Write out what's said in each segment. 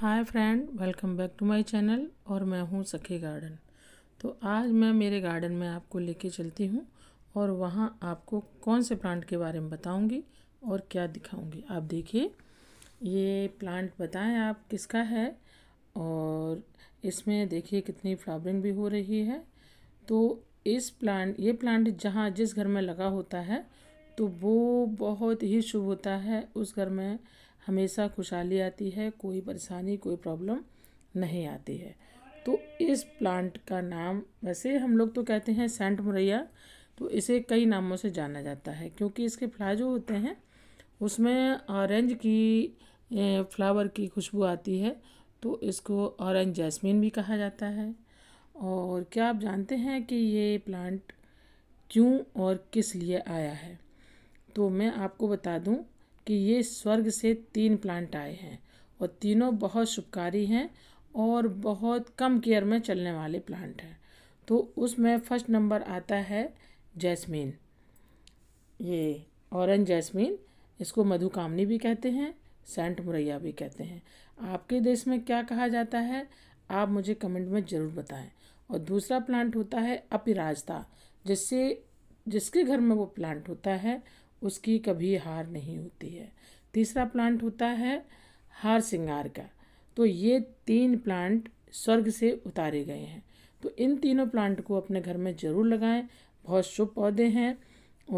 hi friend welcome back to my channel और मैं हूँ सखी गार्डन तो आज मैं मेरे गार्डन में आपको लेके चलती हूँ और वहाँ आपको कौन से प्लांट के बारे में बताऊँगी और क्या दिखाऊँगी आप देखिए ये प्लांट बताएं आप किसका है और इसमें देखिए कितनी फ्लावरिंग भी हो रही है तो इस प्लांट ये प्लांट जहाँ जिस घर में लगा होता है तो वो बहुत ही शुभ होता है उस घर में हमेशा खुशहाली आती है कोई परेशानी कोई प्रॉब्लम नहीं आती है तो इस प्लांट का नाम वैसे हम लोग तो कहते हैं सेंट मुरैया तो इसे कई नामों से जाना जाता है क्योंकि इसके फ्ला जो होते हैं उसमें ऑरेंज की फ्लावर की खुशबू आती है तो इसको ऑरेंज जैस्मिन भी कहा जाता है और क्या आप जानते हैं कि ये प्लांट क्यों और किस लिए आया है तो मैं आपको बता दूं कि ये स्वर्ग से तीन प्लांट आए हैं और तीनों बहुत शुभकारी हैं और बहुत कम केयर में चलने वाले प्लांट हैं तो उसमें फर्स्ट नंबर आता है जैस्मीन ये ऑरेंज जैस्मीन इसको मधुकामनी भी कहते हैं सेंट मुरैया भी कहते हैं आपके देश में क्या कहा जाता है आप मुझे कमेंट में ज़रूर बताएं और दूसरा प्लांट होता है अपिराजता जिससे जिसके घर में वो प्लांट होता है उसकी कभी हार नहीं होती है तीसरा प्लांट होता है हार सिंगार का तो ये तीन प्लांट स्वर्ग से उतारे गए हैं तो इन तीनों प्लांट को अपने घर में ज़रूर लगाएं बहुत शुभ पौधे हैं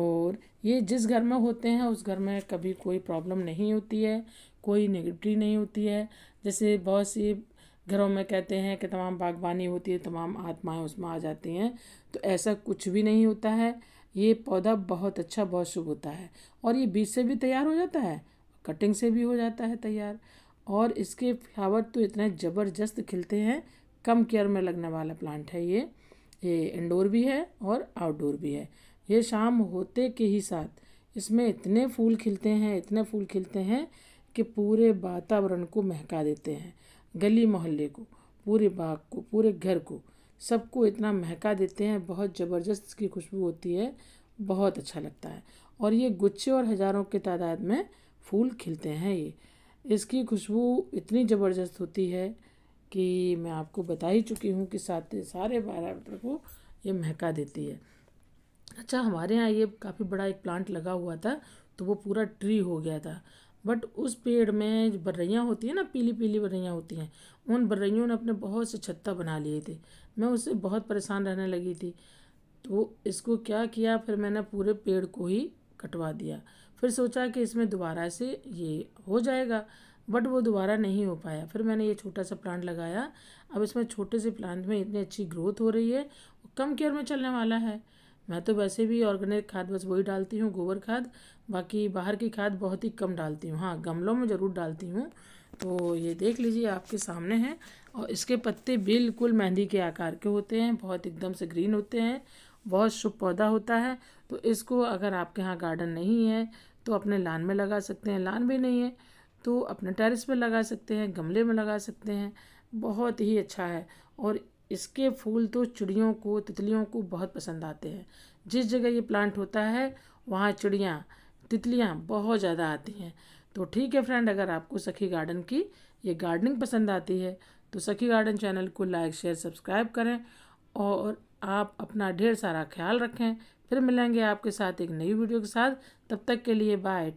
और ये जिस घर में होते हैं उस घर में कभी कोई प्रॉब्लम नहीं होती है कोई निगेटिव नहीं होती है जैसे बहुत सी घरों में कहते हैं कि तमाम बागवानी होती है तमाम आत्माएं उसमें आ जाती हैं तो ऐसा कुछ भी नहीं होता है ये पौधा बहुत अच्छा बहुत शुभ होता है और ये बीज से भी तैयार हो जाता है कटिंग से भी हो जाता है तैयार और इसके फ्लावर तो इतने ज़बरदस्त खिलते हैं कम केयर में लगने वाला प्लांट है ये ये इंडोर भी है और आउटडोर भी है ये शाम होते के ही साथ इसमें इतने फूल खिलते हैं इतने फूल खिलते हैं कि पूरे वातावरण को महका देते हैं गली मोहल्ले को पूरे बाग को पूरे घर को सबको इतना महका देते हैं बहुत ज़बरदस्त इसकी खुशबू होती है बहुत अच्छा लगता है और ये गुच्छे और हज़ारों के तादाद में फूल खिलते हैं ये इसकी खुशबू इतनी ज़बरदस्त होती है कि मैं आपको बता ही चुकी हूँ कि साथ सारे बारह मीटर को ये महका देती है अच्छा हमारे यहाँ ये काफ़ी बड़ा एक प्लांट लगा हुआ था तो वो पूरा ट्री हो गया था बट उस पेड़ में बर्रैयाँ होती हैं ना पीली पीली बर्रैयाँ होती हैं उन बर्रैयों ने अपने बहुत से छत्ता बना लिए थे मैं उससे बहुत परेशान रहने लगी थी तो इसको क्या किया फिर मैंने पूरे पेड़ को ही कटवा दिया फिर सोचा कि इसमें दोबारा से ये हो जाएगा बट वो दोबारा नहीं हो पाया फिर मैंने ये छोटा सा प्लांट लगाया अब इसमें छोटे से प्लांट में इतनी अच्छी ग्रोथ हो रही है कम केयर में चलने वाला है मैं तो वैसे भी ऑर्गेनिक खाद बस वही डालती हूँ गोबर खाद बाकी बाहर की खाद बहुत ही कम डालती हूँ हाँ गमलों में ज़रूर डालती हूँ तो ये देख लीजिए आपके सामने हैं और इसके पत्ते बिल्कुल मेहंदी के आकार के होते हैं बहुत एकदम से ग्रीन होते हैं बहुत शुभ पौधा होता है तो इसको अगर आपके यहाँ गार्डन नहीं है तो अपने लान में लगा सकते हैं लान भी नहीं है तो अपने टेरिस पर लगा सकते हैं गमले में लगा सकते हैं बहुत ही अच्छा है और इसके फूल तो चिड़ियों को तितलियों को बहुत पसंद आते हैं जिस जगह ये प्लांट होता है वहाँ चिड़ियाँ तितलियाँ बहुत ज़्यादा आती हैं तो ठीक है फ्रेंड अगर आपको सखी गार्डन की ये गार्डनिंग पसंद आती है तो सखी गार्डन चैनल को लाइक शेयर सब्सक्राइब करें और आप अपना ढेर सारा ख्याल रखें फिर मिलेंगे आपके साथ एक नई वीडियो के साथ तब तक के लिए बाय